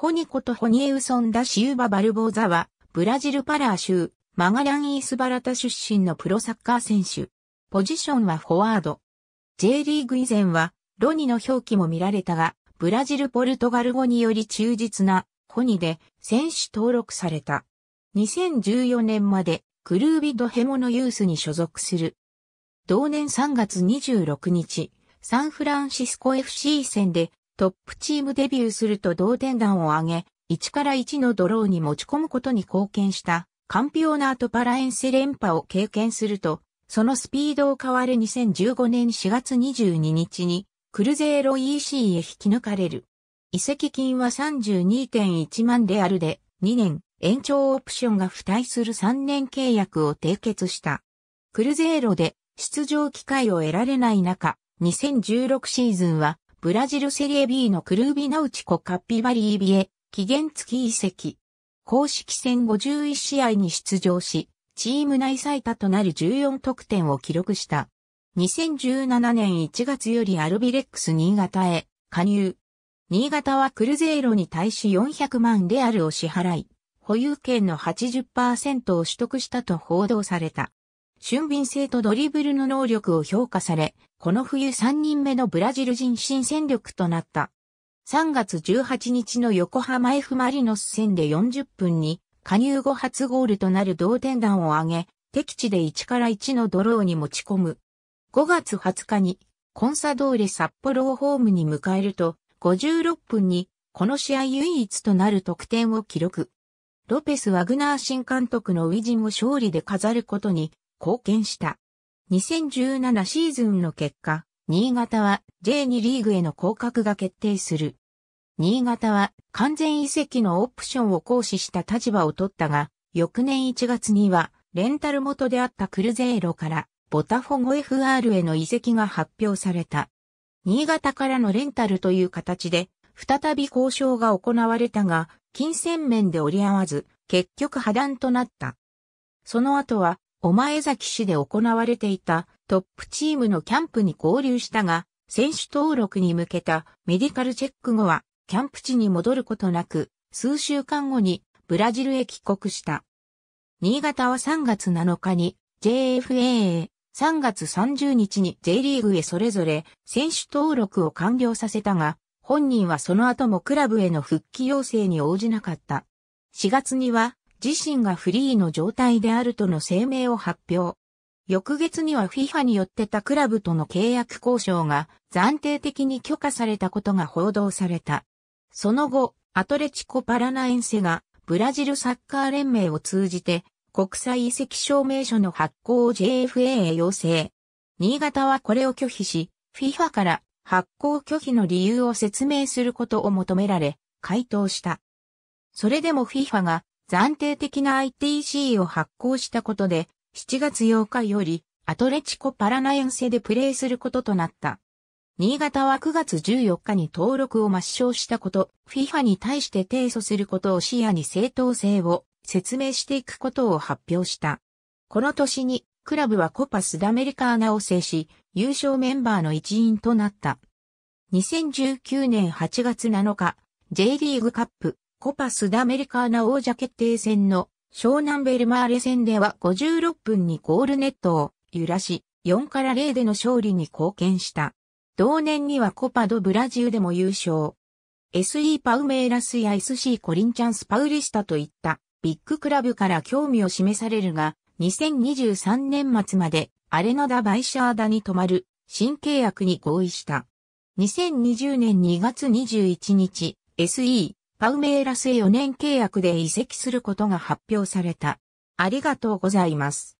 ホニコとホニエウソン・ダ・シウバ・バルボーザは、ブラジルパラー州、マガラン・イースバラタ出身のプロサッカー選手。ポジションはフォワード。J リーグ以前は、ロニの表記も見られたが、ブラジル・ポルトガル語により忠実な、ホニで、選手登録された。2014年まで、クルービドヘモのユースに所属する。同年3月26日、サンフランシスコ FC 戦でトップチームデビューすると同点弾を上げ、1から1のドローに持ち込むことに貢献した、カンピオナートパラエンセ連覇を経験すると、そのスピードを変わる2015年4月22日に、クルゼーロ EC へ引き抜かれる。移籍金は32.1万レアルで、2年、延長オプションが付帯する3年契約を締結した。クルゼーロで出場機会を得られない中、2016シーズンはブラジルセリエ B のクルービナウチコカッピバリービエ、期限付き移籍。公式戦51試合に出場し、チーム内最多となる14得点を記録した。2017年1月よりアルビレックス新潟へ加入。新潟はクルゼーロに対し400万レアルを支払い、保有権の80%を取得したと報道された。俊敏性とドリブルの能力を評価され、この冬3人目のブラジル人新戦力となった。3月18日の横浜 F マリノス戦で40分に加入後初ゴールとなる同点弾を挙げ、敵地で1から1のドローに持ち込む。5月20日にコンサドーレ札幌をホームに迎えると、56分にこの試合唯一となる得点を記録。ロペス・ワグナー新監督のウジンを勝利で飾ることに貢献した。2017シーズンの結果、新潟は J2 リーグへの降格が決定する。新潟は完全移籍のオプションを行使した立場を取ったが、翌年1月にはレンタル元であったクルゼーロからボタフォゴ FR への移籍が発表された。新潟からのレンタルという形で、再び交渉が行われたが、金銭面で折り合わず、結局破談となった。その後は、お前崎市で行われていたトップチームのキャンプに合流したが、選手登録に向けたメディカルチェック後は、キャンプ地に戻ることなく、数週間後にブラジルへ帰国した。新潟は3月7日に JFA へ、3月30日に J リーグへそれぞれ選手登録を完了させたが、本人はその後もクラブへの復帰要請に応じなかった。4月には自身がフリーの状態であるとの声明を発表。翌月には FIFA によって他クラブとの契約交渉が暫定的に許可されたことが報道された。その後、アトレチコパラナエンセがブラジルサッカー連盟を通じて国際遺跡証明書の発行を JFA へ要請。新潟はこれを拒否し、FIFA から発行拒否の理由を説明することを求められ、回答した。それでも FIFA が暫定的な ITC を発行したことで、7月8日より、アトレチコパラナエンセでプレーすることとなった。新潟は9月14日に登録を抹消したこと、FIFA に対して提訴することを視野に正当性を説明していくことを発表した。この年に、クラブはコパスダメリカーナを制し、優勝メンバーの一員となった。2019年8月7日、J リーグカップコパスダメリカーナ王者決定戦の湘南ベルマーレ戦では56分にゴールネットを揺らし、4から0での勝利に貢献した。同年にはコパドブラジルでも優勝。SE パウメイラスや SC コリンチャンスパウリスタといったビッグクラブから興味を示されるが、2023年末までアレナダ・バイシャーダに泊まる新契約に合意した。2020年2月21日、SE パウメーラスへ4年契約で移籍することが発表された。ありがとうございます。